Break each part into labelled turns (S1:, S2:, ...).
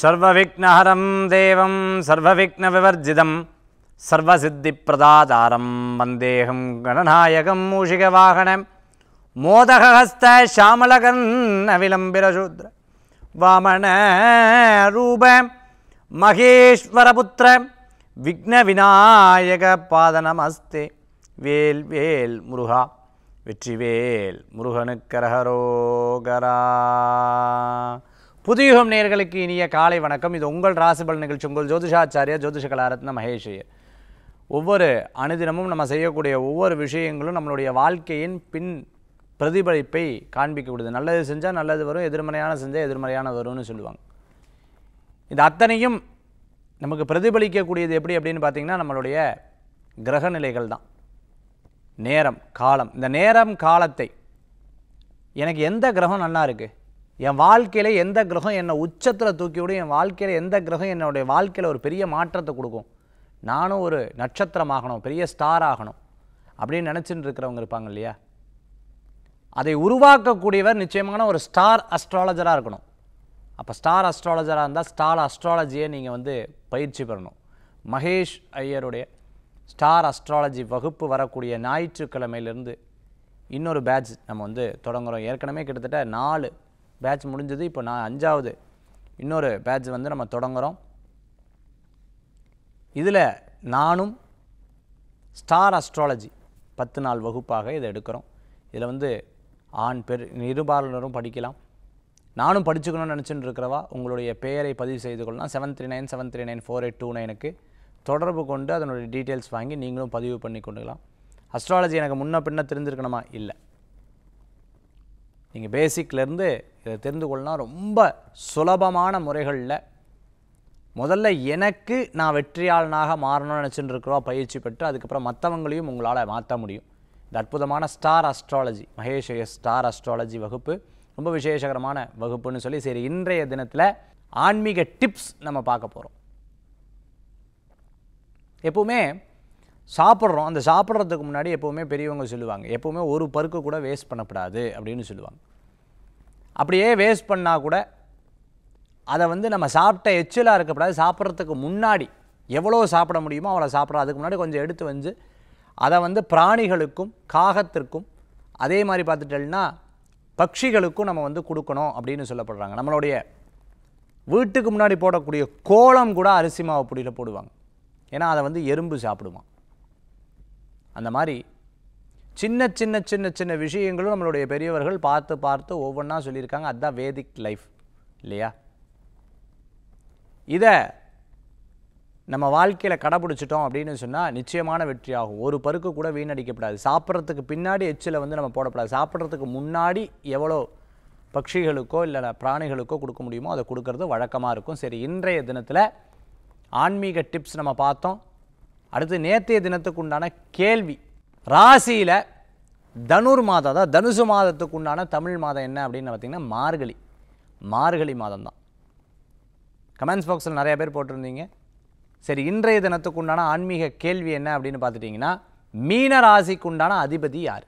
S1: சர்வவிக்னஹரம் தேவம் சர்வவிக்னவிவர்ஜிதம் சர்வசித்திப்பிரதாதாரம் வந்தேகம் கணநாயகம் மூஷிக மூஷிகவாகனம் மோதகஹஸ்த ஷாமலகன்னவிலம்பிரசூத்ர வாமண ரூப மகேஸ்வரபுத்திர விக்ன விநாயக பாதனமஸ்தே வேல் வேல் முருகா வெற்றிவேல் முருகனுக்கரகரோகரா புதியுகம் நேர்களுக்கு இனிய காலை வணக்கம் இது உங்கள் ராசிபல் நிகழ்ச்சி உங்கள் ஜோதிஷாச்சாரியா ஜோதிஷ கலாரத்ன மகேஷையர் ஒவ்வொரு அணுதினமும் நம்ம செய்யக்கூடிய ஒவ்வொரு விஷயங்களும் நம்மளுடைய வாழ்க்கையின் பின் பிரதிபலிப்பை காண்பிக்கக்கூடியது நல்லது செஞ்சால் நல்லது வரும் எதிர்மறையான செஞ்சால் எதிர்மறையான வரும்னு சொல்லுவாங்க இது அத்தனையும் நமக்கு பிரதிபலிக்கக்கூடியது எப்படி அப்படின்னு பார்த்திங்கன்னா நம்மளுடைய கிரக நிலைகள் தான் நேரம் காலம் இந்த நேரம் காலத்தை எனக்கு எந்த கிரகம் நல்லா இருக்குது என் வாழ்க்கையில் எந்த கிரகம் என்னை உச்சத்தில் தூக்கி விடும் என் வாழ்க்கையில் எந்த கிரகம் என்னுடைய வாழ்க்கையில் ஒரு பெரிய மாற்றத்தை கொடுக்கும் நானும் ஒரு நட்சத்திரமாகணும் பெரிய ஸ்டார் ஆகணும் அப்படின்னு நினச்சிட்டு இருக்கிறவங்க இருப்பாங்க இல்லையா அதை உருவாக்கக்கூடியவர் நிச்சயமான ஒரு ஸ்டார் அஸ்ட்ராலஜராக இருக்கணும் அப்போ ஸ்டார் அஸ்ட்ராலஜராக இருந்தால் ஸ்டார் அஸ்ட்ராலஜியை நீங்கள் வந்து பயிற்சி பெறணும் மகேஷ் ஐயருடைய ஸ்டார் அஸ்ட்ராலஜி வகுப்பு வரக்கூடிய ஞாயிற்றுக்கிழமையிலேருந்து இன்னொரு பேட்ச் நம்ம வந்து தொடங்குகிறோம் ஏற்கனவே கிட்டத்தட்ட நாலு பேட்ச் முடிஞ்சது இப்போ நான் அஞ்சாவது இன்னொரு பேட்ச் வந்து நம்ம தொடங்குகிறோம் இதில் நானும் ஸ்டார் அஸ்ட்ராலஜி பத்து நாள் வகுப்பாக இதை எடுக்கிறோம் இதில் வந்து ஆண் பெரு இருபாலரும் படிக்கலாம் நானும் படிச்சுக்கணும்னு நினச்சிட்டு இருக்கிறவா உங்களுடைய பெயரை பதிவு செய்து கொள்ளலாம் seven three nine seven three nine four eight two நைனுக்கு தொடர்பு கொண்டு அதனுடைய டீட்டெயில்ஸ் வாங்கி நீங்களும் பதிவு பண்ணி கொண்டுக்கலாம் அஸ்ட்ராலஜி எனக்கு முன்ன பின்ன தெரிஞ்சிருக்கணுமா இல்லை நீங்கள் பேசிக்லேருந்து இதை தெரிந்து கொள்ளலாம் ரொம்ப சுலபமான முறைகளில் முதல்ல எனக்கு நான் வெற்றியாளனாக மாறணும்னு நினச்சிட்டு இருக்கிறோம் பயிற்சி பெற்று அதுக்கப்புறம் மற்றவங்களையும் உங்களால் மாற்ற முடியும் இந்த அற்புதமான star astrology Mahesh star astrology வகுப்பு ரொம்ப விசேஷகரமான வகுப்புன்னு சொல்லி சரி இன்றைய தினத்தில் ஆன்மீக டிப்ஸ் நம்ம பார்க்க போகிறோம் எப்போவுமே சாப்பிட்றோம் அந்த சாப்பிட்றதுக்கு முன்னாடி எப்போவுமே பெரியவங்க சொல்லுவாங்க எப்போவுமே ஒரு பருக்கு கூட வேஸ்ட் பண்ணப்படாது அப்படின்னு சொல்லுவாங்க அப்படியே வேஸ்ட் பண்ணால் கூட அதை வந்து நம்ம சாப்பிட்ட எச்சிலாக இருக்கப்படாது சாப்பிட்றதுக்கு முன்னாடி எவ்வளோ சாப்பிட முடியுமோ அவ்வளோ சாப்பிட்றோம் அதுக்கு முன்னாடி கொஞ்சம் எடுத்து வந்து அதை வந்து பிராணிகளுக்கும் காகத்திற்கும் அதே மாதிரி பார்த்துட்டோம்னா பட்சிகளுக்கும் நம்ம வந்து கொடுக்கணும் அப்படின்னு சொல்லப்படுறாங்க நம்மளுடைய வீட்டுக்கு முன்னாடி போடக்கூடிய கோலம் கூட அரிசி மாவு பொடியில் போடுவாங்க ஏன்னா அதை வந்து எறும்பு சாப்பிடுவான் அந்த மாதிரி சின்ன சின்ன சின்ன சின்ன விஷயங்களும் நம்மளுடைய பெரியவர்கள் பார்த்து பார்த்து ஒவ்வொன்றா சொல்லியிருக்காங்க அதுதான் வேதிக் லைஃப் இல்லையா இதை நம்ம வாழ்க்கையில் கடைபிடிச்சிட்டோம் அப்படின்னு சொன்னால் நிச்சயமான வெற்றி ஆகும் ஒரு பருக்கு கூட வீணடிக்கப்படாது சாப்பிட்றதுக்கு பின்னாடி எச்சில் வந்து நம்ம போடப்படாது சாப்பிட்றதுக்கு முன்னாடி எவ்வளோ பட்சிகளுக்கோ இல்லை பிராணிகளுக்கோ கொடுக்க முடியுமோ அதை கொடுக்கறது வழக்கமாக இருக்கும் சரி இன்றைய தினத்தில் ஆன்மீக டிப்ஸ் நம்ம பார்த்தோம் அடுத்து நேற்றைய தினத்துக்கு உண்டான கேள்வி ராசியில் தனுர் மாதம் அதாவது தனுசு மாதத்துக்கு உண்டான தமிழ் மாதம் என்ன அப்படின்னு பார்த்திங்கன்னா மார்கழி மார்கழி மாதம் தான் கமெண்ட்ஸ் பாக்ஸில் நிறைய பேர் போட்டிருந்தீங்க சரி இன்றைய தினத்துக்கு உண்டான ஆன்மீக கேள்வி என்ன அப்படின்னு பார்த்துட்டிங்கன்னா மீன ராசிக்கு உண்டான அதிபதி யார்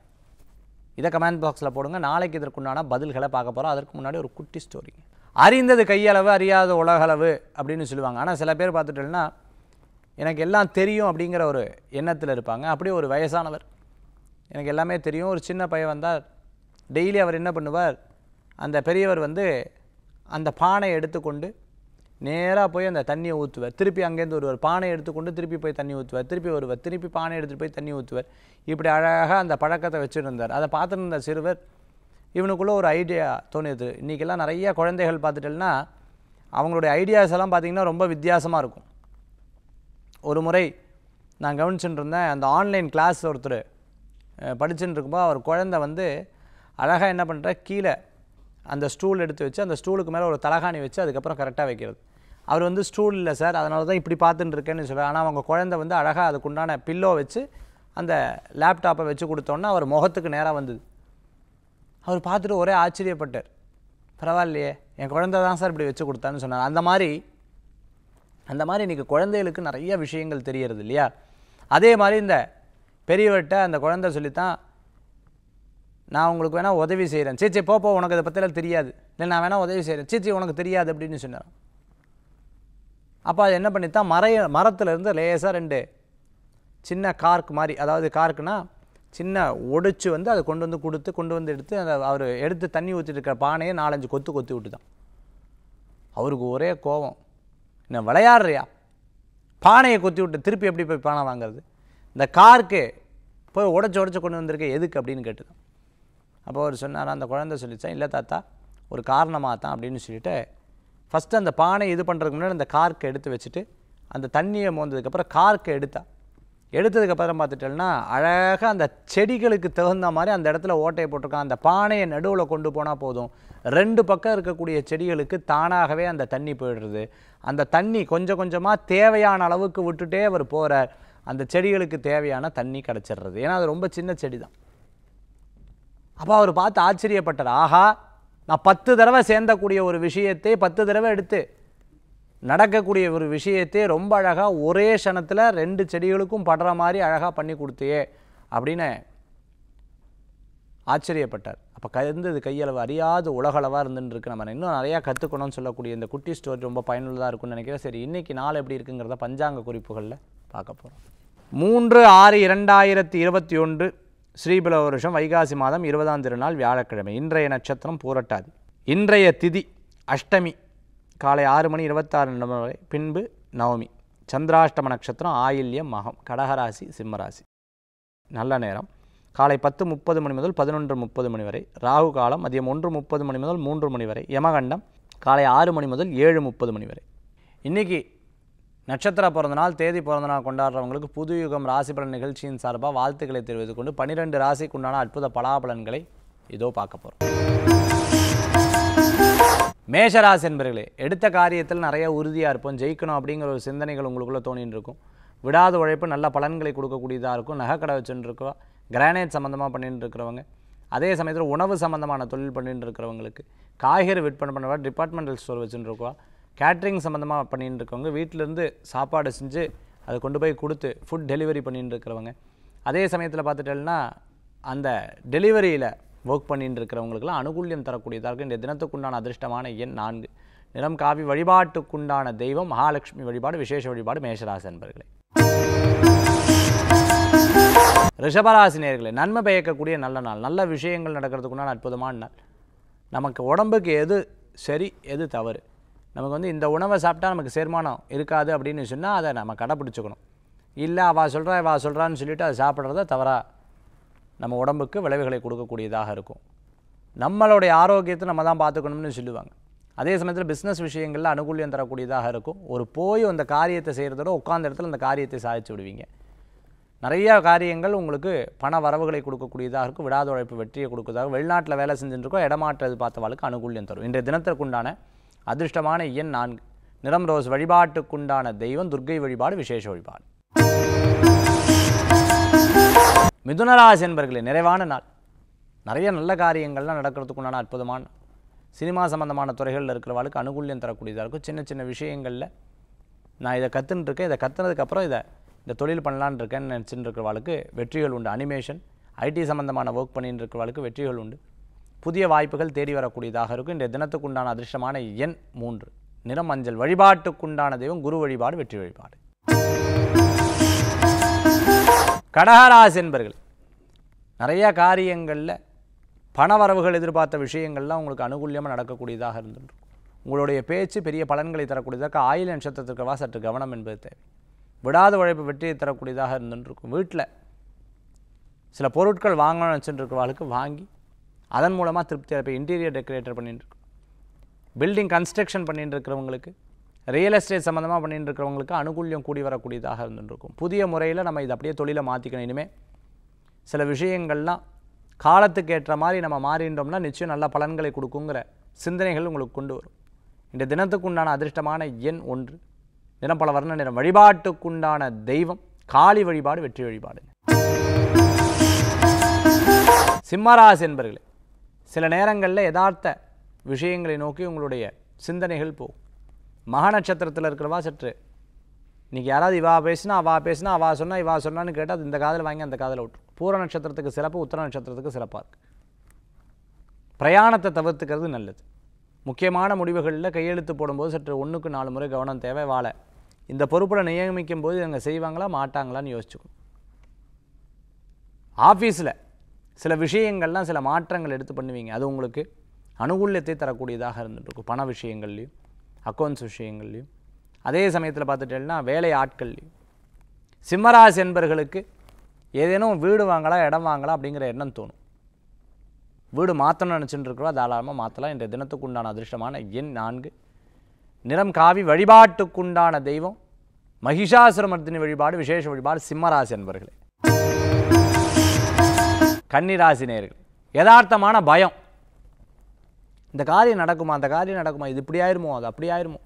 S1: இதை கமெண்ட் பாக்ஸில் போடுங்க நாளைக்கு இதற்குண்டான பதில்களை பார்க்க போகிறோம் அதற்கு முன்னாடி ஒரு குட்டி ஸ்டோரிங்க அறிந்தது கையளவு அறியாத உலகளவு அப்படின்னு சொல்லுவாங்க ஆனால் சில பேர் பார்த்துட்டோம்னா எனக்கு எல்லாம் தெரியும் அப்படிங்கிற ஒரு எண்ணத்தில் இருப்பாங்க அப்படியே ஒரு வயசானவர் எனக்கு எல்லாமே தெரியும் ஒரு சின்ன பையன் வந்தால் டெய்லி அவர் என்ன பண்ணுவார் அந்த பெரியவர் வந்து அந்த பானையை எடுத்துக்கொண்டு நேராக போய் அந்த தண்ணியை ஊற்றுவார் திருப்பி அங்கேருந்து ஒருவர் பானை எடுத்துக்கொண்டு திருப்பி போய் தண்ணி ஊற்றுவார் திருப்பி வருவார் திருப்பி பானை எடுத்துகிட்டு போய் தண்ணி ஊற்றுவார் இப்படி அழகாக அந்த பழக்கத்தை வச்சுருந்தார் அதை பார்த்துருந்த சிறுவர் இவனுக்குள்ளே ஒரு ஐடியா தோணியது இன்றைக்கெல்லாம் நிறைய குழந்தைகள் பார்த்துட்டேன்னா அவங்களுடைய ஐடியாஸ் எல்லாம் பார்த்திங்கன்னா ரொம்ப வித்தியாசமாக இருக்கும் ஒரு முறை நான் கவனிச்சுட்டு இருந்தேன் அந்த ஆன்லைன் கிளாஸ் ஒருத்தர் படிச்சுட்டு இருக்கும்போது அவர் குழந்த வந்து அழகாக என்ன பண்ணுற கீழே அந்த ஸ்டூல் எடுத்து வச்சு அந்த ஸ்டூலுக்கு மேலே ஒரு தலகாணி வச்சு அதுக்கப்புறம் கரெக்டாக வைக்கிறது அவர் வந்து ஸ்டூல் இல்லை சார் அதனால தான் இப்படி பார்த்துட்டு இருக்கேன்னு சொல்லுவார் ஆனால் அவங்க குழந்தை வந்து அழகாக அதுக்குண்டான பில்லோ வச்சு அந்த லேப்டாப்பை வச்சு கொடுத்தோன்னா அவர் முகத்துக்கு நேராக வந்தது அவர் பார்த்துட்டு ஒரே ஆச்சரியப்பட்டார் பரவாயில்லையே என் குழந்த தான் சார் இப்படி வச்சு கொடுத்தான்னு சொன்னார் அந்த மாதிரி அந்த மாதிரி இன்றைக்கி குழந்தைகளுக்கு நிறைய விஷயங்கள் தெரியறது இல்லையா அதே மாதிரி இந்த பெரியவர்கிட்ட அந்த குழந்தை சொல்லித்தான் நான் உங்களுக்கு வேணால் உதவி செய்கிறேன் சீச்சி போப்போ உனக்கு இதை பற்றிலாம் தெரியாது இல்லை நான் வேணால் உதவி செய்கிறேன் சீச்சி உனக்கு தெரியாது அப்படின்னு சொன்னார் அப்போ அது என்ன பண்ணித்தான் மறைய மரத்துலேருந்து லேசாக ரெண்டு சின்ன கார்க் மாதிரி அதாவது கார்க்குனா சின்ன ஒடிச்சு வந்து அதை கொண்டு வந்து கொடுத்து கொண்டு வந்து எடுத்து அதை அவர் எடுத்து தண்ணி ஊற்றிட்டு இருக்கிற பானையை நாலஞ்சு கொத்து கொத்தி விட்டுதான் அவருக்கு ஒரே கோபம் நான் விளையாடுறியா பானையை கொத்தி விட்டு திருப்பி எப்படி போய் பானை வாங்குறது இந்த காருக்கு போய் உடச்சி உடச்சு கொண்டு வந்திருக்க எதுக்கு அப்படின்னு கேட்டுதான் அப்போ அவர் சொன்னார் அந்த குழந்தை சொல்லித்தான் இல்லை தாத்தா ஒரு காரணமாக தான் அப்படின்னு சொல்லிவிட்டு ஃபஸ்ட்டு அந்த பானை இது பண்ணுறதுக்கு முன்னாடி அந்த கார்க்கை எடுத்து வச்சுட்டு அந்த தண்ணியை மோந்ததுக்கப்புறம் கார்க்கை எடுத்தா எடுத்ததுக்கப்புறம் பார்த்துட்டோம்னா அழகாக அந்த செடிகளுக்கு தகுந்த மாதிரி அந்த இடத்துல ஓட்டையை போட்டிருக்கான் அந்த பானையை நடுவில் கொண்டு போனால் போதும் ரெண்டு பக்கம் இருக்கக்கூடிய செடிகளுக்கு தானாகவே அந்த தண்ணி போயிடுறது அந்த தண்ணி கொஞ்சம் கொஞ்சமாக தேவையான அளவுக்கு விட்டுட்டே அவர் போகிறார் அந்த செடிகளுக்கு தேவையான தண்ணி கிடச்சிடுறது ஏன்னா அது ரொம்ப சின்ன செடி தான் அப்போ அவர் பார்த்து ஆச்சரியப்பட்டார் ஆஹா நான் பத்து தடவை சேர்ந்தக்கூடிய ஒரு விஷயத்தை பத்து தடவை எடுத்து நடக்கக்கூடிய ஒரு விஷயத்தையே ரொம்ப அழகாக ஒரே க்ஷணத்தில் ரெண்டு செடிகளுக்கும் படுற மாதிரி அழகாக பண்ணி கொடுத்தியே அப்படின்னு ஆச்சரியப்பட்டார் அப்போ கந்தது கையளவு அறியாது உலகளவாக இருக்கு நம்ம இன்னும் நிறையா கற்றுக்கணும்னு சொல்லக்கூடிய இந்த குட்டி ஸ்டோரி ரொம்ப பயனுள்ளதாக இருக்கும்னு நினைக்கிறேன் சரி இன்றைக்கி நாள் எப்படி இருக்குங்கிறத பஞ்சாங்க குறிப்புகளில் பார்க்க போகிறோம் மூன்று ஆறு இரண்டாயிரத்தி இருபத்தி ஒன்று ஸ்ரீபல வருஷம் வைகாசி மாதம் இருபதாம் திருநாள் வியாழக்கிழமை இன்றைய நட்சத்திரம் பூரட்டாதி இன்றைய திதி அஷ்டமி காலை ஆறு மணி இருபத்தாறு நிமிடம் வரை பின்பு நவமி சந்திராஷ்டம நட்சத்திரம் ஆயில்யம் மகம் கடகராசி சிம்மராசி நல்ல நேரம் காலை பத்து முப்பது மணி முதல் பதினொன்று முப்பது மணி வரை ராகு காலம் மதியம் ஒன்று முப்பது மணி முதல் மூன்று மணி வரை யமகண்டம் காலை ஆறு மணி முதல் ஏழு முப்பது மணி வரை இன்றைக்கி நட்சத்திர பிறந்தநாள் தேதி பிறந்தநாள் கொண்டாடுறவங்களுக்கு யுகம் ராசி பலன் நிகழ்ச்சியின் சார்பாக வாழ்த்துக்களை தெரிவித்து கொண்டு பன்னிரெண்டு ராசிக்குண்டான அற்புத பலாபலன்களை இதோ பார்க்க போகிறோம் மேஷராசி என்பர்களே எடுத்த காரியத்தில் நிறைய உறுதியாக இருப்போம் ஜெயிக்கணும் அப்படிங்கிற ஒரு சிந்தனைகள் உங்களுக்குள்ளே தோணின்னு இருக்கும் விடாத உழைப்பு நல்ல பலன்களை கொடுக்கக்கூடியதாக இருக்கும் நகைக்கடை வச்சுருக்கோம் கிரானைட் சம்மந்தமாக பண்ணிட்டு இருக்கிறவங்க அதே சமயத்தில் உணவு சம்மந்தமான தொழில் பண்ணிட்டு இருக்கிறவங்களுக்கு காய்கறி விற்பனை பண்ணவா டிபார்ட்மெண்டல் ஸ்டோர் வச்சுருக்கோம் கேட்ரிங் சம்மந்தமாக பண்ணிட்டு இருக்கவங்க வீட்டிலேருந்து சாப்பாடு செஞ்சு அதை கொண்டு போய் கொடுத்து ஃபுட் டெலிவரி பண்ணிட்டு இருக்கிறவங்க அதே சமயத்தில் பார்த்துட்டேன்னா அந்த டெலிவரியில் ஒர்க் பண்ணிட்டு இருக்கிறவங்களுக்குலாம் அனுகூல்யம் தரக்கூடியதாக இருக்குது இந்த தினத்துக்குண்டான அதிர்ஷ்டமான எண் நான்கு நிறம் காவி வழிபாட்டுக்குண்டான தெய்வம் மகாலட்சுமி வழிபாடு விசேஷ வழிபாடு மேஷராசி என்பர்களே ரிஷபராசி நன்மை பயக்கக்கூடிய நல்ல நாள் நல்ல விஷயங்கள் நடக்கிறதுக்குண்டான அற்புதமான நாள் நமக்கு உடம்புக்கு எது சரி எது தவறு நமக்கு வந்து இந்த உணவை சாப்பிட்டா நமக்கு சேர்மானம் இருக்காது அப்படின்னு சொன்னால் அதை நம்ம கடைப்பிடிச்சிக்கணும் இல்லை அவள் சொல்கிறா இவா சொல்கிறான்னு சொல்லிவிட்டு அதை சாப்பிட்றத தவறாக நம்ம உடம்புக்கு விளைவுகளை கொடுக்கக்கூடியதாக இருக்கும் நம்மளுடைய ஆரோக்கியத்தை நம்ம தான் பார்த்துக்கணும்னு சொல்லுவாங்க அதே சமயத்தில் பிஸ்னஸ் விஷயங்களில் அனுகூலியம் தரக்கூடியதாக இருக்கும் ஒரு போய் அந்த காரியத்தை செய்கிறதோட உட்காந்த இடத்துல அந்த காரியத்தை சாதிச்சு விடுவீங்க நிறையா காரியங்கள் உங்களுக்கு பண வரவுகளை கொடுக்கக்கூடியதாக இருக்கும் விடாத உழைப்பு வெற்றியை கொடுக்குறதாக வெளிநாட்டில் வேலை செஞ்சுட்டுருக்கோம் இடமாற்றது பார்த்தவாளுக்கு அனுகூலியம் தரும் இன்றைய தினத்திற்குண்டான அதிர்ஷ்டமான எண் நான்கு நிறம் ரோஸ் வழிபாட்டுக்குண்டான தெய்வம் துர்க்கை வழிபாடு விசேஷ வழிபாடு மிதுனராசி என்பர்களே நிறைவான நாள் நிறைய நல்ல காரியங்கள்லாம் நடக்கிறதுக்குண்டான அற்புதமான சினிமா சம்மந்தமான துறைகளில் இருக்கிறவளுக்கு அனுகூல்யம் தரக்கூடியதாக இருக்கும் சின்ன சின்ன விஷயங்களில் நான் இதை கற்றுன்ட்ருக்கேன் இதை கற்றுனதுக்கப்புறம் இதை இந்த தொழில் பண்ணலான் இருக்கேன்னு நினச்சின்னு இருக்கிறவளுக்கு வெற்றிகள் உண்டு அனிமேஷன் ஐடி சம்மந்தமான ஒர்க் பண்ணின்னு இருக்கிறவளுக்கு வெற்றிகள் உண்டு புதிய வாய்ப்புகள் தேடி வரக்கூடியதாக இருக்கும் இந்த தினத்துக்குண்டான அதிர்ஷ்டமான எண் மூன்று நிறம் மஞ்சள் வழிபாட்டுக்குண்டான தெய்வம் குரு வழிபாடு வெற்றி வழிபாடு கடகராசி என்பர்கள் நிறைய காரியங்களில் பணவரவுகள் எதிர்பார்த்த விஷயங்கள்லாம் உங்களுக்கு அனுகூலியமாக நடக்கக்கூடியதாக இருந்துருக்கும் உங்களுடைய பேச்சு பெரிய பலன்களை தரக்கூடியதாக ஆயில் நட்சத்திரத்திற்கவா சற்று கவனம் என்பது தேவை விடாத உழைப்பு வெற்றியை தரக்கூடியதாக இருந்துருக்கும் வீட்டில் சில பொருட்கள் வாங்கணும்னு வச்சுட்டுருக்கிறவாளுக்கு வாங்கி அதன் மூலமாக திருப்தியாக இன்டீரியர் டெக்கரேட்டர் பண்ணிட்டுருக்கும் பில்டிங் கன்ஸ்ட்ரக்ஷன் பண்ணிட்டு இருக்கிறவங்களுக்கு ரியல் எஸ்டேட் சம்மந்தமாக பண்ணிட்டு இருக்கிறவங்களுக்கு அனுகூல்யம் கூடி வரக்கூடியதாக இருந்துருக்கும் புதிய முறையில் நம்ம இதை அப்படியே தொழிலை மாற்றிக்கணும் இனிமேல் சில விஷயங்கள்லாம் காலத்துக்கு ஏற்ற மாதிரி நம்ம மாறின்றோம்னா நிச்சயம் நல்ல பலன்களை கொடுக்குங்கிற சிந்தனைகள் உங்களுக்கு கொண்டு வரும் இந்த தினத்துக்கு உண்டான அதிர்ஷ்டமான எண் ஒன்று தினம் பல வர்ண நிறம் வழிபாட்டுக்குண்டான தெய்வம் காளி வழிபாடு வெற்றி வழிபாடு சிம்மராசி என்பர்களே சில நேரங்களில் யதார்த்த விஷயங்களை நோக்கி உங்களுடைய சிந்தனைகள் போகும் மகா நட்சத்திரத்தில் இருக்கிறவா சற்று இன்றைக்கி யாராவது இவா பேசினா அவா பேசினா அவா சொன்னால் இவா சொன்னான்னு கேட்டால் அது இந்த காதில் வாங்கி அந்த காதில் விட்டு பூர நட்சத்திரத்துக்கு சிறப்பு உத்தர நட்சத்திரத்துக்கு சிறப்பாக இருக்குது பிரயாணத்தை தவிர்த்துக்கிறது நல்லது முக்கியமான முடிவுகளில் கையெழுத்து போடும்போது சற்று ஒன்றுக்கு நாலு முறை கவனம் தேவை வாழை இந்த பொறுப்பில் நியமிக்கும் போது இவங்க செய்வாங்களா மாட்டாங்களான்னு யோசிச்சுக்கணும் ஆஃபீஸில் சில விஷயங்கள்லாம் சில மாற்றங்கள் எடுத்து பண்ணுவீங்க அது உங்களுக்கு அனுகூல்யத்தை தரக்கூடியதாக இருக்கும் பண விஷயங்கள்லையும் அக்கௌண்ட்ஸ் விஷயங்கள்லையும் அதே சமயத்தில் பார்த்துட்டேன்னா வேலை ஆட்கள்லையும் சிம்மராசி என்பர்களுக்கு ஏதேனும் வீடு வாங்கலாம் இடம் வாங்கலாம் அப்படிங்கிற எண்ணம் தோணும் வீடு மாற்றணும் நினச்சிட்டு இருக்கிறோம் தாராளமாக மாற்றலாம் இந்த தினத்துக்கு உண்டான அதிர்ஷ்டமான எண் நான்கு நிறம் காவி வழிபாட்டுக்குண்டான தெய்வம் மகிஷாசுரமர்த்தினி வழிபாடு விசேஷ வழிபாடு சிம்மராசி என்பர்களே கன்னிராசி நேர்கள் யதார்த்தமான பயம் இந்த காரியம் நடக்குமா அந்த காரியம் நடக்குமா இது இப்படி ஆயிருமோ அது அப்படி ஆயிருமோ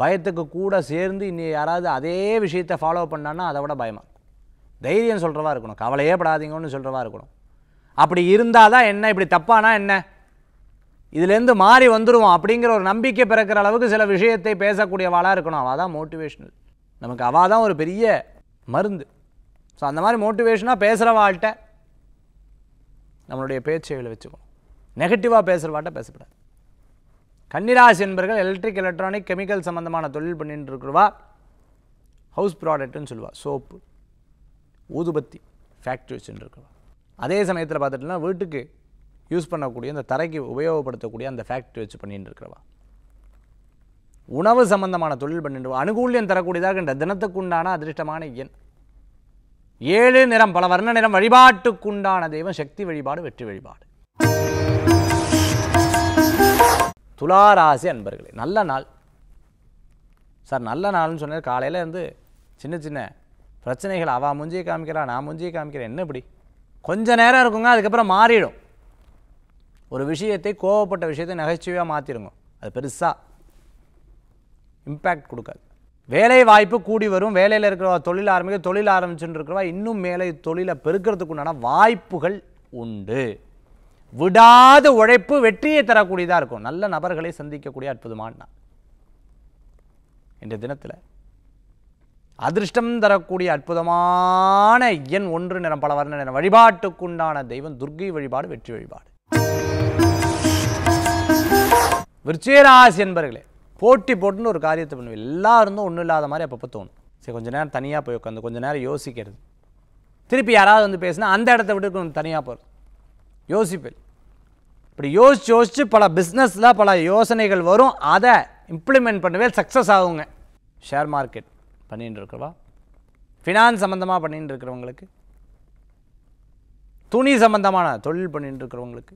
S1: பயத்துக்கு கூட சேர்ந்து இன்னி யாராவது அதே விஷயத்தை ஃபாலோ பண்ணான்னா அதை விட பயமாக தைரியம் சொல்கிறவா இருக்கணும் கவலையே படாதீங்கன்னு சொல்கிறவா இருக்கணும் அப்படி இருந்தால் தான் என்ன இப்படி தப்பானா என்ன இதுலேருந்து மாறி வந்துடுவோம் அப்படிங்கிற ஒரு நம்பிக்கை பிறக்கிற அளவுக்கு சில விஷயத்தை பேசக்கூடியவாளாக இருக்கணும் அவள் தான் மோட்டிவேஷ்னல் நமக்கு அவள் தான் ஒரு பெரிய மருந்து ஸோ அந்த மாதிரி மோட்டிவேஷனாக பேசுகிறவாள்கிட்ட நம்மளுடைய பேச்சைகளை வச்சுக்கணும் நெகட்டிவாக பேசுகிறவாட்ட பேசப்படாது கன்னிராசி என்பர்கள் எலக்ட்ரிக் எலக்ட்ரானிக் கெமிக்கல் சம்மந்தமான தொழில் பண்ணிட்டு இருக்கிறவா ஹவுஸ் ப்ராடக்ட்னு சொல்லுவாள் சோப்பு ஊதுபத்தி ஃபேக்ட்ரி வச்சுட்டு இருக்கிறவா அதே சமயத்தில் பார்த்துட்டுனா வீட்டுக்கு யூஸ் பண்ணக்கூடிய அந்த தரைக்கு உபயோகப்படுத்தக்கூடிய அந்த ஃபேக்ட்ரி வச்சு பண்ணிட்டு இருக்கிறவா உணவு சம்பந்தமான தொழில் பண்ணிட்டு அனுகூலியம் தரக்கூடியதாக இந்த தினத்துக்குண்டான அதிர்ஷ்டமான எண் ஏழு நிறம் பல வர்ண நிறம் வழிபாட்டுக்குண்டான தெய்வம் சக்தி வழிபாடு வெற்றி வழிபாடு துளாராசி அன்பர்களே நல்ல நாள் சார் நல்ல நாள்னு சொன்னார் காலையில் வந்து சின்ன சின்ன பிரச்சனைகள் அவள் முஞ்சியை காமிக்கிறா நான் முஞ்சியை காமிக்கிறேன் என்ன இப்படி கொஞ்சம் நேரம் இருக்குங்க அதுக்கப்புறம் மாறிடும் ஒரு விஷயத்தை கோவப்பட்ட விஷயத்தை நகைச்சுவையாக மாற்றிடுங்க அது பெருசாக இம்பேக்ட் கொடுக்காது வேலை வாய்ப்பு கூடி வரும் வேலையில் இருக்கிறவா தொழில் ஆரம்பிக்க தொழில் ஆரம்பிச்சுட்டு இருக்கிறவா இன்னும் மேலே தொழிலை பெருக்கிறதுக்கு உண்டான வாய்ப்புகள் உண்டு விடாத உழைப்பு வெற்றியை தரக்கூடியதாக இருக்கும் நல்ல நபர்களை சந்திக்கக்கூடிய அற்புதமான இன்றைய தினத்தில் அதிர்ஷ்டம் தரக்கூடிய அற்புதமான எண் ஒன்று நிறம் பல வர்ண நிறம் வழிபாட்டுக்குண்டான தெய்வம் துர்கை வழிபாடு வெற்றி வழிபாடு விருச்சிகராசி என்பர்களே போட்டி போட்டுன்னு ஒரு காரியத்தை பண்ணுவேன் எல்லாருந்தும் ஒன்றும் இல்லாத மாதிரி அப்பப்போ தோணும் சரி கொஞ்சம் நேரம் தனியாக போய் உட்காந்து கொஞ்சம் நேரம் யோசிக்கிறது திருப்பி யாராவது வந்து பேசினா அந்த இடத்த விட்டு கொஞ்சம் தனியாக போகிறது யோசிப்பேன் இப்படி யோசிச்சு யோசித்து பல பிஸ்னஸில் பல யோசனைகள் வரும் அதை இம்ப்ளிமெண்ட் பண்ணவே சக்ஸஸ் ஆகுங்க ஷேர் மார்க்கெட் பண்ணிகிட்டு இருக்கிறவா ஃபினான்ஸ் சம்மந்தமாக பண்ணிகிட்டு இருக்கிறவங்களுக்கு துணி சம்மந்தமான தொழில் பண்ணிகிட்டு இருக்கிறவங்களுக்கு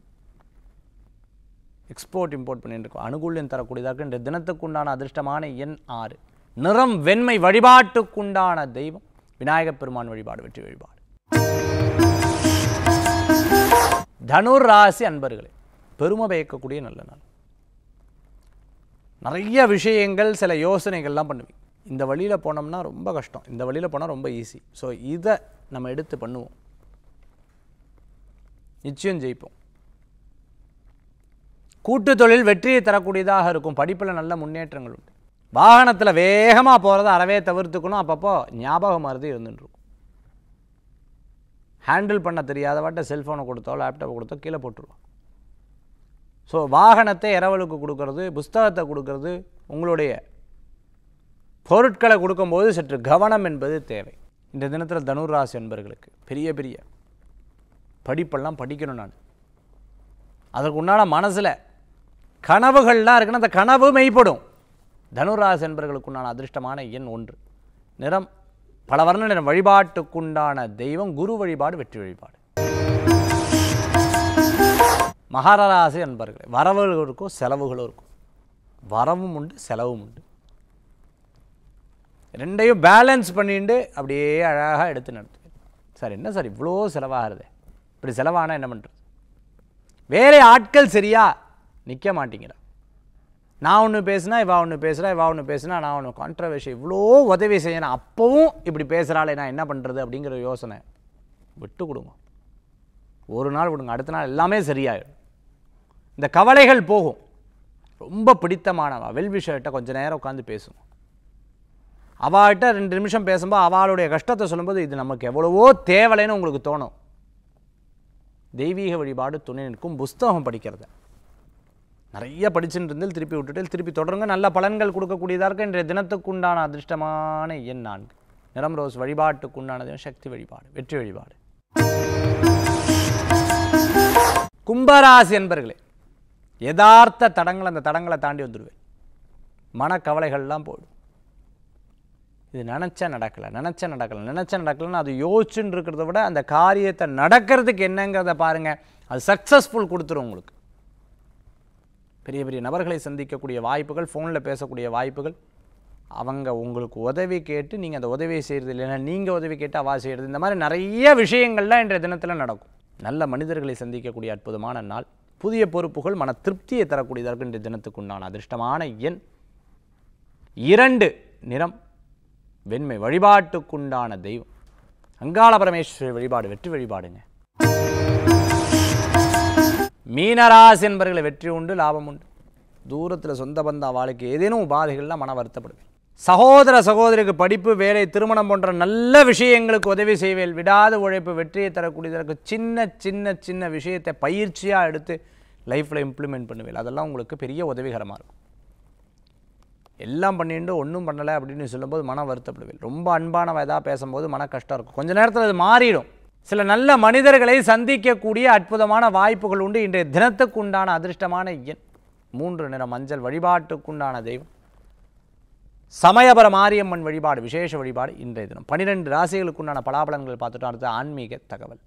S1: எக்ஸ்போர்ட் இம்போர்ட் பண்ணிகிட்டு இருக்கோம் அனுகூலியம் தரக்கூடியதாக இன்று தினத்துக்குண்டான அதிர்ஷ்டமான எண் ஆறு நிறம் வெண்மை வழிபாட்டுக்குண்டான தெய்வம் விநாயகப் பெருமான் வழிபாடு வெற்றி வழிபாடு தனுர் ராசி அன்பர்களே பெருமை பயக்கக்கூடிய நல்ல நாள் நிறைய விஷயங்கள் சில யோசனைகள்லாம் பண்ணுவீங்க இந்த வழியில் போனோம்னா ரொம்ப கஷ்டம் இந்த வழியில் போனால் ரொம்ப ஈஸி ஸோ இதை நம்ம எடுத்து பண்ணுவோம் நிச்சயம் ஜெயிப்போம் கூட்டு தொழில் வெற்றியை தரக்கூடியதாக இருக்கும் படிப்பில் நல்ல முன்னேற்றங்கள் உண்டு வாகனத்தில் வேகமாக போகிறத அறவே தவிர்த்துக்கணும் அப்பப்போ ஞாபகம் மருதி இருந்துட்டுருக்கும் ஹேண்டில் பண்ண தெரியாதவாட்ட செல்ஃபோனை கொடுத்தோ லேப்டாப் கொடுத்தோ கீழே போட்டுருவோம் ஸோ வாகனத்தை இரவலுக்கு கொடுக்கறது புஸ்தகத்தை கொடுக்கறது உங்களுடைய பொருட்களை கொடுக்கும்போது சற்று கவனம் என்பது தேவை இந்த தினத்தில் தனுராசி என்பர்களுக்கு பெரிய பெரிய படிப்பெல்லாம் படிக்கணும் நான் அதற்கு உண்டான மனசில் கனவுகள்லாம் இருக்குன்னா அந்த கனவு மெய்ப்படும் தனுராசி என்பர்களுக்கு உண்டான அதிர்ஷ்டமான எண் ஒன்று நிறம் பல வர்ணன வழிபாட்டுக்குண்டான தெய்வம் குரு வழிபாடு வெற்றி வழிபாடு மகாராசி அன்பர்களே வரவுகளும் இருக்கும் செலவுகளும் இருக்கும் வரவும் உண்டு செலவும் உண்டு ரெண்டையும் பேலன்ஸ் பண்ணிட்டு அப்படியே அழகாக எடுத்து நடத்துவேன் சார் என்ன சார் இவ்வளோ செலவாகிறது இப்படி செலவானால் என்ன பண்ணுறது வேலை ஆட்கள் சரியாக நிற்க மாட்டேங்கிறா நான் ஒன்று பேசுனா இவா ஒன்று பேசுகிறா இவா ஒன்று பேசுனா நான் ஒன்று கான்ட்ரவர்ஷி இவ்வளோ உதவி செய்யணும் அப்போவும் இப்படி பேசுகிறாளே நான் என்ன பண்ணுறது அப்படிங்கிற யோசனை விட்டு கொடுங்க ஒரு நாள் கொடுங்க அடுத்த நாள் எல்லாமே சரியாயிடும் இந்த கவலைகள் போகும் ரொம்ப பிடித்தமானவா வெல்விஷர்கிட்ட கொஞ்சம் நேரம் உட்காந்து பேசுவோம் அவள்கிட்ட ரெண்டு நிமிஷம் பேசும்போது அவளுடைய கஷ்டத்தை சொல்லும்போது இது நமக்கு எவ்வளவோ தேவலைன்னு உங்களுக்கு தோணும் தெய்வீக வழிபாடு துணை நிற்கும் புஸ்தகம் படிக்கிறத நிறைய படிச்சுட்டு இருந்தால் திருப்பி விட்டுட்டு திருப்பி தொடருங்க நல்ல பலன்கள் கொடுக்கக்கூடியதாக இருக்க இன்றைய தினத்துக்குண்டான அதிர்ஷ்டமான எண் நான்கு நிறம் ரோஸ் வழிபாட்டுக்குண்டானதையும் சக்தி வழிபாடு வெற்றி வழிபாடு கும்பராசி என்பர்களே யதார்த்த தடங்கள் அந்த தடங்களை தாண்டி வந்துடுவேன் மனக்கவலைகள்லாம் போடும் இது நினச்சா நடக்கலை நினச்சா நடக்கலை நினச்சா நடக்கலைன்னு அது யோசிச்சுன்னு இருக்கிறத விட அந்த காரியத்தை நடக்கிறதுக்கு என்னங்கிறத பாருங்கள் அது சக்ஸஸ்ஃபுல் கொடுத்துரும் உங்களுக்கு பெரிய பெரிய நபர்களை சந்திக்கக்கூடிய வாய்ப்புகள் ஃபோனில் பேசக்கூடிய வாய்ப்புகள் அவங்க உங்களுக்கு உதவி கேட்டு நீங்கள் அந்த உதவியை செய்கிறது இல்லைன்னா நீங்கள் உதவி கேட்டு அவா செய்கிறது இந்த மாதிரி நிறைய விஷயங்கள்லாம் இன்றைய தினத்தில் நடக்கும் நல்ல மனிதர்களை சந்திக்கக்கூடிய அற்புதமான நாள் புதிய பொறுப்புகள் மன திருப்தியை தரக்கூடியதாக இன்றைய தினத்துக்கு உண்டான அதிர்ஷ்டமான எண் இரண்டு நிறம் வெண்மை வழிபாட்டுக்குண்டான தெய்வம் அங்காள பரமேஸ்வரி வழிபாடு வெற்றி வழிபாடுங்க மீனராசி என்பர்களை வெற்றி உண்டு லாபம் உண்டு தூரத்தில் சொந்த பந்தா வாழ்க்கை ஏதேனும் உபாதைகள்லாம் மன வருத்தப்படுவேன் சகோதர சகோதரிக்கு படிப்பு வேலை திருமணம் போன்ற நல்ல விஷயங்களுக்கு உதவி செய்வேன் விடாத உழைப்பு வெற்றியை தரக்கூடியதற்கு சின்ன சின்ன சின்ன விஷயத்தை பயிற்சியாக எடுத்து லைஃப்பில் இம்ப்ளிமெண்ட் பண்ணுவேன் அதெல்லாம் உங்களுக்கு பெரிய உதவிகரமாக இருக்கும் எல்லாம் பண்ணிட்டு ஒன்றும் பண்ணலை அப்படின்னு சொல்லும்போது மன வருத்தப்படுவேன் ரொம்ப அன்பானவ எதாவது பேசும்போது மன கஷ்டம் இருக்கும் கொஞ்சம் நேரத்தில் அது மாறிடும் சில நல்ல மனிதர்களை சந்திக்கக்கூடிய அற்புதமான வாய்ப்புகள் உண்டு இன்றைய தினத்துக்குண்டான அதிர்ஷ்டமான எண் மூன்று நிற மஞ்சள் வழிபாட்டுக்குண்டான தெய்வம் சமயபர மாரியம்மன் வழிபாடு விசேஷ வழிபாடு இன்றைய தினம் பனிரெண்டு ராசிகளுக்குண்டான பலாபலன்கள் பார்த்துட்டோம் அடுத்த ஆன்மீக தகவல்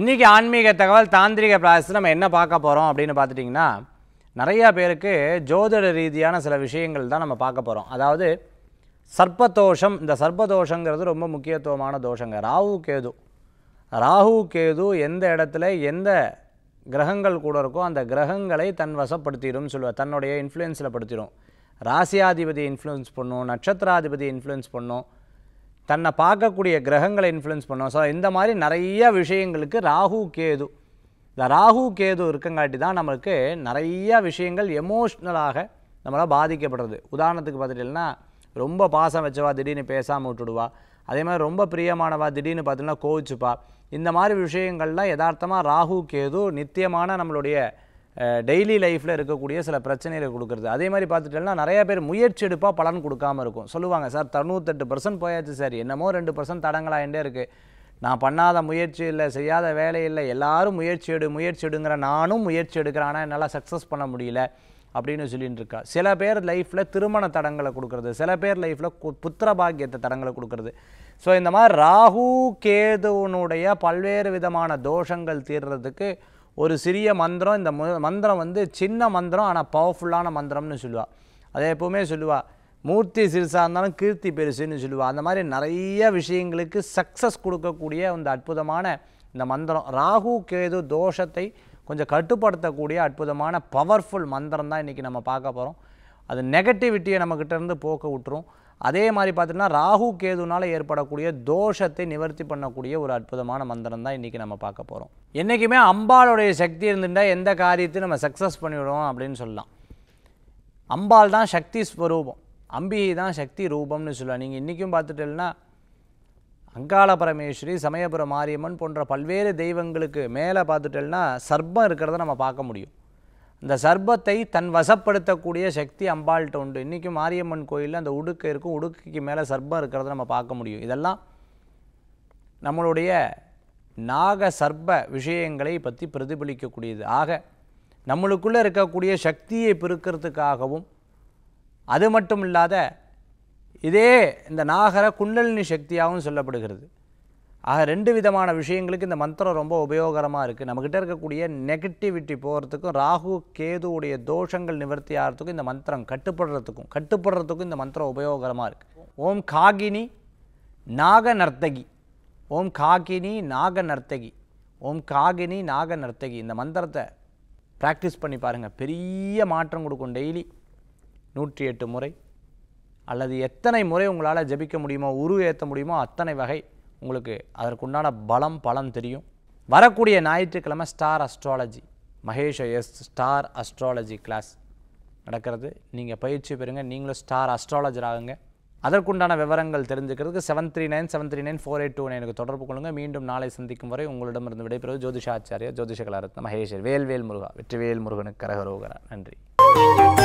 S1: இன்றைக்கி ஆன்மீக தகவல் தாந்திரிக பிராயசத்தில் நம்ம என்ன பார்க்க போகிறோம் அப்படின்னு பார்த்துட்டிங்கன்னா நிறையா பேருக்கு ஜோதிட ரீதியான சில விஷயங்கள் தான் நம்ம பார்க்க போகிறோம் அதாவது சர்ப்பதோஷம் இந்த சர்ப்பதோஷங்கிறது ரொம்ப முக்கியத்துவமான தோஷங்க ராகு கேது ராகு கேது எந்த இடத்துல எந்த கிரகங்கள் கூட இருக்கோ அந்த கிரகங்களை தன் வசப்படுத்திடும் சொல்லுவேன் தன்னுடைய இன்ஃப்ளூயன்ஸில் படுத்திடும் ராசியாதிபதி இன்ஃப்ளூயன்ஸ் பண்ணும் நட்சத்திராதிபதி இன்ஃப்ளூயன்ஸ் பண்ணும் தன்னை பார்க்கக்கூடிய கிரகங்களை இன்ஃப்ளூயன்ஸ் பண்ணும் ஸோ இந்த மாதிரி நிறைய விஷயங்களுக்கு ராகு கேது இந்த ராகு கேது இருக்கங்காட்டி தான் நம்மளுக்கு நிறைய விஷயங்கள் எமோஷ்னலாக நம்மளால் பாதிக்கப்படுறது உதாரணத்துக்கு பார்த்துட்டிங்கன்னா ரொம்ப பாசம் வச்சவா திடீர்னு பேசாமல் விட்டுடுவா அதே மாதிரி ரொம்ப பிரியமானவா திடீர்னு பார்த்தீங்கன்னா கோவிச்சுப்பா இந்த மாதிரி விஷயங்கள்லாம் யதார்த்தமாக ராகு கேது நித்தியமான நம்மளுடைய டெய்லி லைஃப்பில் இருக்கக்கூடிய சில பிரச்சனைகளை கொடுக்குறது அதே மாதிரி பார்த்துட்டோம்னா நிறைய பேர் முயற்சி எடுப்பாக பலன் கொடுக்காமல் இருக்கும் சொல்லுவாங்க சார் தொண்ணூத்தெட்டு பர்சன்ட் போயாச்சு சார் என்னமோ ரெண்டு பர்சன்ட் தடங்களாகிட்டே இருக்குது நான் பண்ணாத முயற்சி இல்லை செய்யாத வேலை இல்லை எல்லாரும் முயற்சி எடு முயற்சி எடுங்கிற நானும் முயற்சி எடுக்கிறேன் ஆனால் என்னால் சக்ஸஸ் பண்ண முடியல அப்படின்னு சொல்லிட்டு இருக்கா சில பேர் லைஃப்பில் திருமண தடங்களை கொடுக்கறது சில பேர் லைஃப்பில் புத்திர பாக்கியத்தை தடங்களை கொடுக்கறது ஸோ இந்த மாதிரி ராகு கேதுவனுடைய பல்வேறு விதமான தோஷங்கள் தீர்றதுக்கு ஒரு சிறிய மந்திரம் இந்த மந்திரம் வந்து சின்ன மந்திரம் ஆனால் பவர்ஃபுல்லான மந்திரம்னு சொல்லுவாள் அதை எப்போவுமே சொல்லுவாள் மூர்த்தி சிறுசாக இருந்தாலும் கீர்த்தி பெருசுன்னு சொல்லுவா அந்த மாதிரி நிறைய விஷயங்களுக்கு சக்ஸஸ் கொடுக்கக்கூடிய அந்த அற்புதமான இந்த மந்திரம் ராகு கேது தோஷத்தை கொஞ்சம் கட்டுப்படுத்தக்கூடிய அற்புதமான பவர்ஃபுல் மந்திரம் தான் இன்றைக்கி நம்ம பார்க்க போகிறோம் அது நெகட்டிவிட்டியை நம்மக்கிட்டேருந்து போக்க விட்டுரும் அதே மாதிரி பார்த்தீங்கன்னா ராகு கேதுனால் ஏற்படக்கூடிய தோஷத்தை நிவர்த்தி பண்ணக்கூடிய ஒரு அற்புதமான மந்திரம் தான் இன்றைக்கி நம்ம பார்க்க போகிறோம் என்றைக்குமே அம்பாளுடைய சக்தி இருந்துட்டால் எந்த காரியத்தையும் நம்ம சக்ஸஸ் பண்ணிவிடுவோம் அப்படின்னு சொல்லலாம் அம்பாள் தான் சக்தி ஸ்வரூபம் அம்பிகை தான் சக்தி ரூபம்னு சொல்லலாம் நீங்கள் இன்றைக்கும் பார்த்துட்டேன்னா அங்காள பரமேஸ்வரி சமயபுர மாரியம்மன் போன்ற பல்வேறு தெய்வங்களுக்கு மேலே பார்த்துட்டோம்னா சர்ப்பம் இருக்கிறத நம்ம பார்க்க முடியும் இந்த சர்ப்பத்தை தன் வசப்படுத்தக்கூடிய சக்தி அம்பாள்கிட்ட உண்டு இன்றைக்கும் மாரியம்மன் கோயிலில் அந்த உடுக்கை இருக்கும் உடுக்குக்கு மேலே சர்ப்பம் இருக்கிறத நம்ம பார்க்க முடியும் இதெல்லாம் நம்மளுடைய நாக சர்ப்ப விஷயங்களை பற்றி பிரதிபலிக்கக்கூடியது ஆக நம்மளுக்குள்ளே இருக்கக்கூடிய சக்தியை பெருக்கிறதுக்காகவும் அது மட்டும் இல்லாத இதே இந்த நாகர குண்டலினி சக்தியாகவும் சொல்லப்படுகிறது ஆக ரெண்டு விதமான விஷயங்களுக்கு இந்த மந்திரம் ரொம்ப உபயோகரமாக இருக்குது நம்மக்கிட்ட இருக்கக்கூடிய நெகட்டிவிட்டி போகிறதுக்கும் ராகு கேதுவுடைய தோஷங்கள் நிவர்த்தி ஆகிறதுக்கும் இந்த மந்திரம் கட்டுப்படுறதுக்கும் கட்டுப்படுறதுக்கும் இந்த மந்திரம் உபயோகரமாக இருக்குது ஓம் காகினி நாக நர்த்தகி ஓம் காகினி நாக நர்த்தகி ஓம் காகினி நாக நர்த்தகி இந்த மந்திரத்தை ப்ராக்டிஸ் பண்ணி பாருங்கள் பெரிய மாற்றம் கொடுக்கும் டெய்லி நூற்றி எட்டு முறை அல்லது எத்தனை முறை உங்களால் ஜபிக்க முடியுமோ உரு ஏற்ற முடியுமோ அத்தனை வகை உங்களுக்கு அதற்குண்டான பலம் பலம் தெரியும் வரக்கூடிய ஞாயிற்றுக்கிழமை star astrology Mahesh S star astrology class நடக்கிறது நீங்கள் பயிற்சி பெறுங்க நீங்களும் ஸ்டார் அஸ்ட்ராலஜர் ஆகுங்க அதற்குண்டான விவரங்கள் தெரிஞ்சுக்கிறதுக்கு seven three nine seven three nine four eight two எனக்கு தொடர்பு கொள்ளுங்க மீண்டும் நாளை சந்திக்கும் வரை உங்களிடமிருந்து விடைபெறுவது ஜோதிஷாச்சாரியா ஜோதிஷ கலாரத்ன மகேஷர் வேல்வேல் முருகா வெற்றிவேல் முருகனுக்கு கரகரோகரா நன்றி